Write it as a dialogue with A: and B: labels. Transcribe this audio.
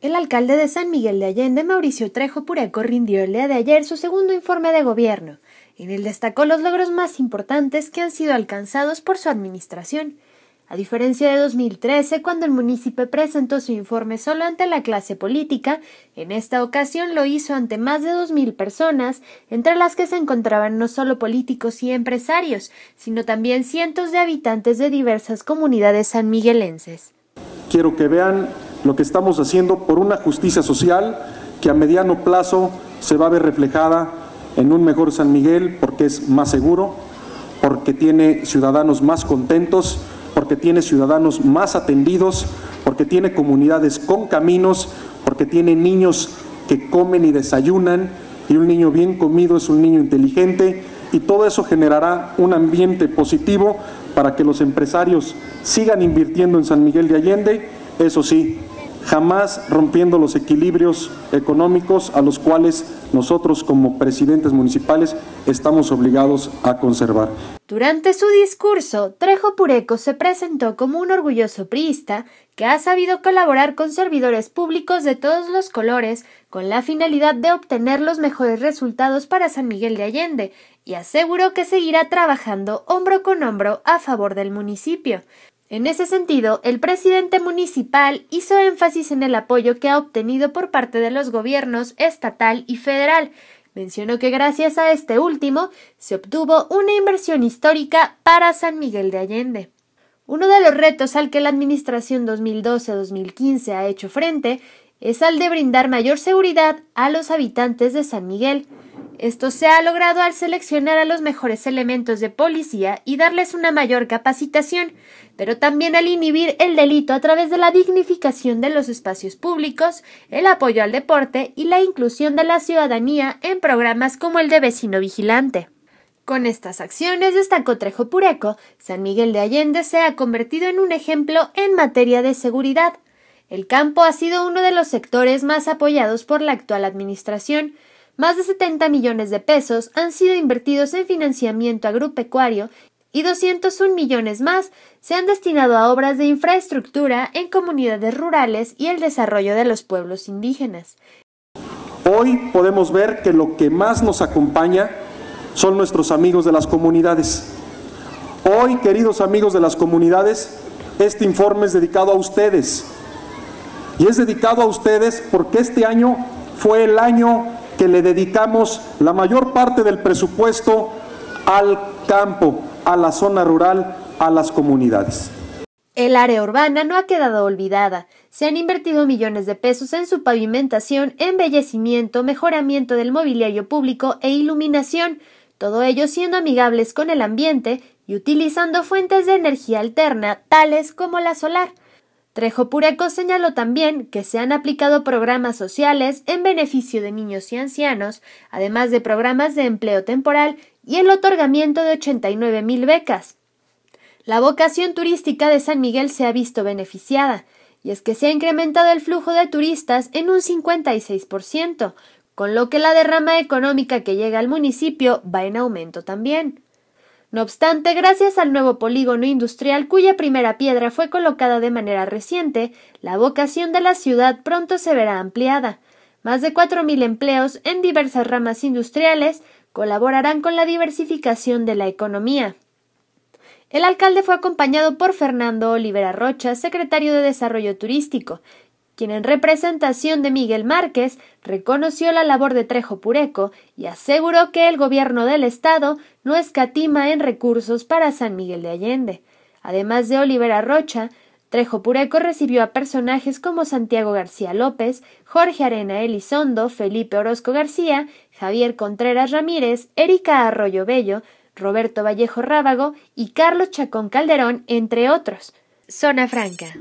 A: El alcalde de San Miguel de Allende, Mauricio Trejo Pureco, rindió el día de ayer su segundo informe de gobierno. En él destacó los logros más importantes que han sido alcanzados por su administración. A diferencia de 2013, cuando el municipio presentó su informe solo ante la clase política, en esta ocasión lo hizo ante más de 2.000 personas, entre las que se encontraban no solo políticos y empresarios, sino también cientos de habitantes de diversas comunidades sanmiguelenses.
B: Quiero que vean lo que estamos haciendo por una justicia social que a mediano plazo se va a ver reflejada en un mejor San Miguel porque es más seguro, porque tiene ciudadanos más contentos, porque tiene ciudadanos más atendidos, porque tiene comunidades con caminos, porque tiene niños que comen y desayunan, y un niño bien comido es un niño inteligente, y todo eso generará un ambiente positivo para que los empresarios sigan invirtiendo en San Miguel de Allende, eso sí, jamás rompiendo los equilibrios económicos a los cuales nosotros como presidentes municipales estamos obligados a conservar.
A: Durante su discurso, Trejo Pureco se presentó como un orgulloso priista que ha sabido colaborar con servidores públicos de todos los colores con la finalidad de obtener los mejores resultados para San Miguel de Allende y aseguró que seguirá trabajando hombro con hombro a favor del municipio. En ese sentido, el presidente municipal hizo énfasis en el apoyo que ha obtenido por parte de los gobiernos estatal y federal. Mencionó que gracias a este último se obtuvo una inversión histórica para San Miguel de Allende. Uno de los retos al que la Administración 2012-2015 ha hecho frente es al de brindar mayor seguridad a los habitantes de San Miguel. Esto se ha logrado al seleccionar a los mejores elementos de policía y darles una mayor capacitación, pero también al inhibir el delito a través de la dignificación de los espacios públicos, el apoyo al deporte y la inclusión de la ciudadanía en programas como el de vecino vigilante. Con estas acciones, destacó Trejo Pureco, San Miguel de Allende se ha convertido en un ejemplo en materia de seguridad. El campo ha sido uno de los sectores más apoyados por la actual administración, más de 70 millones de pesos han sido invertidos en financiamiento agropecuario y 201 millones más se han destinado a obras de infraestructura en comunidades rurales y el desarrollo de los pueblos indígenas.
B: Hoy podemos ver que lo que más nos acompaña son nuestros amigos de las comunidades. Hoy, queridos amigos de las comunidades, este informe es dedicado a ustedes. Y es dedicado a ustedes porque este año fue el año que le dedicamos la mayor parte del presupuesto al campo, a la zona rural, a las comunidades.
A: El área urbana no ha quedado olvidada. Se han invertido millones de pesos en su pavimentación, embellecimiento, mejoramiento del mobiliario público e iluminación, todo ello siendo amigables con el ambiente y utilizando fuentes de energía alterna, tales como la solar. Trejo Pureco señaló también que se han aplicado programas sociales en beneficio de niños y ancianos, además de programas de empleo temporal y el otorgamiento de 89 mil becas. La vocación turística de San Miguel se ha visto beneficiada, y es que se ha incrementado el flujo de turistas en un 56%, con lo que la derrama económica que llega al municipio va en aumento también. No obstante, gracias al nuevo polígono industrial cuya primera piedra fue colocada de manera reciente, la vocación de la ciudad pronto se verá ampliada. Más de 4.000 empleos en diversas ramas industriales colaborarán con la diversificación de la economía. El alcalde fue acompañado por Fernando Olivera Rocha, secretario de Desarrollo Turístico, quien en representación de Miguel Márquez reconoció la labor de Trejo Pureco y aseguró que el gobierno del Estado no escatima en recursos para San Miguel de Allende. Además de Olivera Rocha, Trejo Pureco recibió a personajes como Santiago García López, Jorge Arena Elizondo, Felipe Orozco García, Javier Contreras Ramírez, Erika Arroyo Bello, Roberto Vallejo Rábago y Carlos Chacón Calderón, entre otros. Zona Franca.